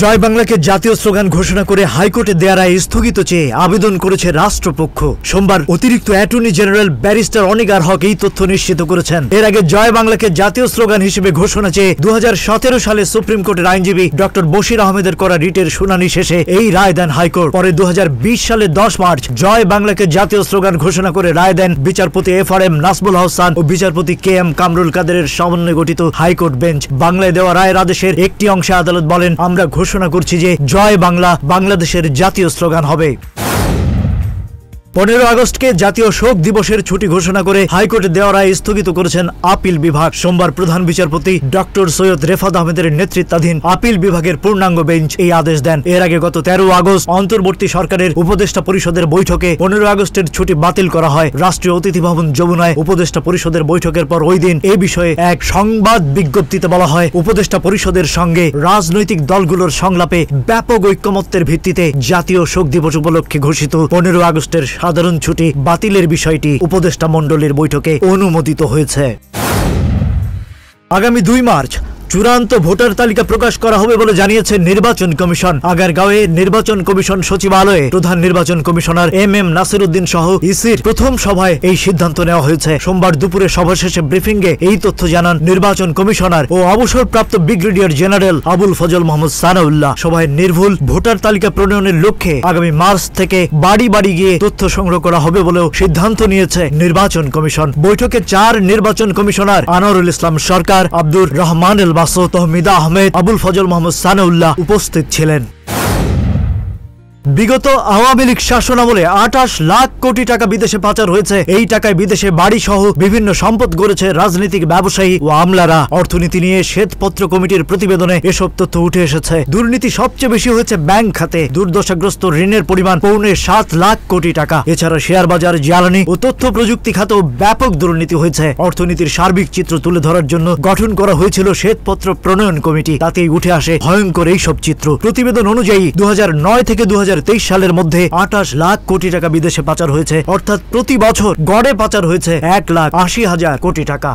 জয় বাংলাকে জাতীয় স্লোগান ঘোষণা করে হাইকোর্টে দেয়া রায় স্থগিত চেয়ে আবেদন করেছে রাষ্ট্রপক্ষ সোমবার অতিরিক্ত অ্যাটর্নি জেনারেল ব্যারিস্টার অনিগার হক এই তথ্য নিশ্চিত করেছেন এর আগে জয় বাংলাকে জাতীয় স্লোগান হিসেবে ঘোষণা চেয়ে দু সালে সুপ্রিম কোর্টের আইনজীবী ডক্টর বশির আহমেদের করা রিটের শুনানি শেষে এই রায় দেন হাইকোর্ট পরে দু সালে দশ মার্চ জয় বাংলাকে জাতীয় স্লোগান ঘোষণা করে রায় দেন বিচারপতি এফ আর এম নাসবুল হাসান ও বিচারপতি কে এম কামরুল কাদের সমন্বয়ে গঠিত হাইকোর্ট বেঞ্চ বাংলায় দেওয়া রায়ের আদেশের একটি অংশে আদালত বলেন আমরা ঘোষণা করছি যে জয় বাংলা বাংলাদেশের জাতীয় স্লোগান হবে পনেরো আগস্টকে জাতীয় শোক দিবসের ছুটি ঘোষণা করে হাইকোর্টে দেওয়া রায় স্থগিত করেছেন আপিল বিভাগ সোমবার প্রধান বিচারপতি ডক্টর সৈয়দ রেফাদ আহমেদের নেতৃত্বাধীন আপিল বিভাগের পূর্ণাঙ্গ বেঞ্চ এই আদেশ দেন এর আগে গত তেরো আগস্ট অন্তর্বর্তী সরকারের উপদেষ্টা পরিষদের বৈঠকে পনেরো আগস্টের ছুটি বাতিল করা হয় রাষ্ট্রীয় অতিথি ভবন যমুনায় উপদেষ্টা পরিষদের বৈঠকের পর ওই দিন এ বিষয়ে এক সংবাদ বিজ্ঞপ্তিতে বলা হয় উপদেষ্টা পরিষদের সঙ্গে রাজনৈতিক দলগুলোর সংলাপে ব্যাপক ঐক্যমত্যের ভিত্তিতে জাতীয় শোক দিবস উপলক্ষে ঘোষিত পনেরো আগস্টের সাধারণ ছুটি বাতিলের বিষয়টি উপদেষ্টা মণ্ডলের বৈঠকে অনুমোদিত হয়েছে আগামী দুই মার্চ চূড়ান্ত ভোটার তালিকা প্রকাশ করা হবে বলে জানিয়েছে নির্বাচন কমিশন আগারগাঁওয়ে নির্বাচন কমিশন সচিবালয়ে প্রধান নির্বাচন commissioner M M Nasir Uddin সহ ইসির প্রথম সভায় এই সিদ্ধান্ত নেওয়া হয়েছে সোমবার দুপুরে সভা শেষে ব্রিফিংয়ে এই তথ্য জানান নির্বাচন কমিশনার ও অবসরপ্রাপ্ত ব্রিগেডিয়ার জেনারেল আবুল ফজল মোহাম্মদ সানাউল্লাহ সভায় নির্ভুল ভোটার তালিকা প্রণয়নের লক্ষ্যে আগামী মার্চ থেকে বাড়ি বাড়ি গিয়ে তথ্য সংগ্রহ করা হবে বলেও সিদ্ধান্ত নিয়েছে নির্বাচন কমিশন বৈঠকে চার নির্বাচন কমিশনার আনোয়ারুল ইসলাম সরকার আব্দুর রহমান এলবা মাসুদ আহমেদ আহমেদ আবুল ফজল মোহাম্মদ সানাউল্লাহ উপস্থিত ছিলেন বিগত আওয়ামী লীগ শাসন আমলে আঠাশ লাখ কোটি টাকা বিদেশে পাচার হয়েছে এই টাকায় বিদেশে বাড়ি সহ বিভিন্ন সম্পদ গড়েছে রাজনৈতিক ব্যবসায়ী ও আমলারা অর্থনীতি নিয়ে শ্বেতপত্র কমিটির প্রতিবেদনে এসব তথ্য উঠে এসেছে দুর্নীতি সবচেয়ে বেশি হয়েছে ব্যাংক খাতে দুর্দশাগ্রস্ত ঋণের পরিমাণ পৌনে সাত লাখ কোটি টাকা এছাড়া শেয়ার বাজার জ্বালানি ও তথ্য প্রযুক্তি খাতেও ব্যাপক দুর্নীতি হয়েছে অর্থনীতির সার্বিক চিত্র তুলে ধরার জন্য গঠন করা হয়েছিল শ্বেতপত্র প্রণয়ন কমিটি তাতেই উঠে আসে ভয়ঙ্কর এইসব চিত্র প্রতিবেদন অনুযায়ী দু থেকে দু সালের মধ্যে আঠাশ লাখ কোটি টাকা বিদেশে পাচার হয়েছে অর্থাৎ প্রতি বছর গড়ে পাচার হয়েছে এক লাখ আশি হাজার কোটি টাকা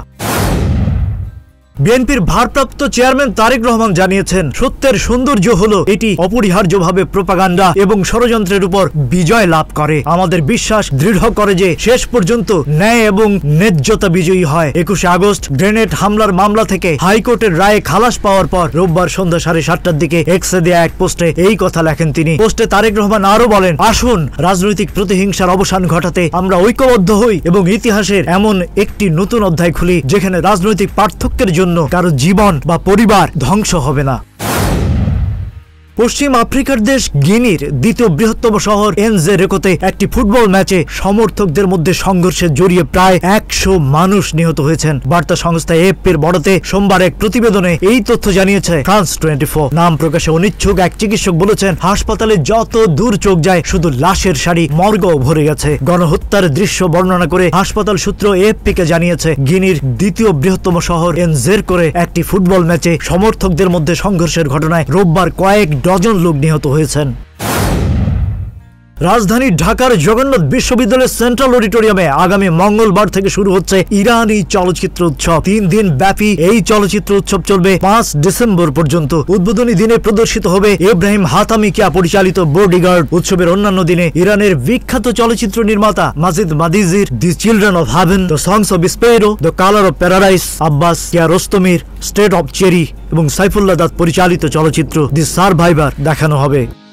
বিএনপির ভারপ্রাপ্ত চেয়ারম্যান তারেক রহমান জানিয়েছেন সত্যের সৌন্দর্য হল এটি অপরিহার্যভাবে প্রোপাগান্ডা এবং ষড়যন্ত্রের উপর বিজয় লাভ করে আমাদের বিশ্বাস দৃঢ় করে যে শেষ পর্যন্ত ন্যায় এবং ন্যায্যতা বিজয়ী হয় একুশে আগস্ট গ্রেনেড হামলার মামলা থেকে হাইকোর্টের রায়ে খালাস পাওয়ার পর রোববার সন্ধ্যা সাড়ে সাতটার দিকে এক্সে দেয়া এক পোস্টে এই কথা লেখেন তিনি পোস্টে তারেক রহমান আরও বলেন আসুন রাজনৈতিক প্রতিহিংসার অবসান ঘটাতে আমরা ঐক্যবদ্ধ হই এবং ইতিহাসের এমন একটি নতুন অধ্যায় খুলি যেখানে রাজনৈতিক পার্থক্যের জন্য জন্য কারো জীবন বা পরিবার ধ্বংস হবে না পশ্চিম আফ্রিকার দেশ গিনির দ্বিতীয় বৃহত্তম শহর এনজে রেকোতে একটি ফুটবল ম্যাচে সমর্থকদের মধ্যে সংঘর্ষে জড়িয়ে প্রায় একশো মানুষ নিহত হয়েছেন বার্তা সংস্থা এফপির বড়তে সোমবার এক প্রতিবেদনে এই তথ্য জানিয়েছে ফ্রান্স টোয়েন্টি নাম প্রকাশে অনিচ্ছুক এক চিকিৎসক বলেছেন হাসপাতালে যত দূর চোখ যায় শুধু লাশের শাড়ি মর্গ ভরে গেছে গণহত্যার দৃশ্য বর্ণনা করে হাসপাতাল সূত্র এফপি কে জানিয়েছে গিনির দ্বিতীয় বৃহত্তম শহর এনজের করে একটি ফুটবল ম্যাচে সমর্থকদের মধ্যে সংঘর্ষের ঘটনায় রোববার কয়েক 10 জন লোক নিহত হয়েছেন রাজধানী ঢাকার জগন্নাথ বিশ্ববিদ্যালয়ের সেন্ট্রাল অডিটোরিয়ামে আগামী মঙ্গলবার থেকে শুরু হচ্ছে ইরানি চলচ্চিত্র উৎসব তিন দিন ব্যাপী এই চলচ্চিত্র উৎসব চলবে পাঁচ ডিসেম্বর পর্যন্ত উদ্বোধনী দিনে প্রদর্শিত হবে ইব্রাহিম হাতামিকিয়া পরিচালিত বডিগার্ড উৎসবের অন্যান্য দিনে ইরানের বিখ্যাত চলচ্চিত্র নির্মাতা মাজিদ মাদিজির the children of heaven the songs of sparrow the colour of paradise Abbas Kia রোস্তমির স্টেট অফ চেরি এবং সাইফুল্লাহ দাত পরিচালিত চলচ্চিত্র দি সারভাইভার দেখানো হবে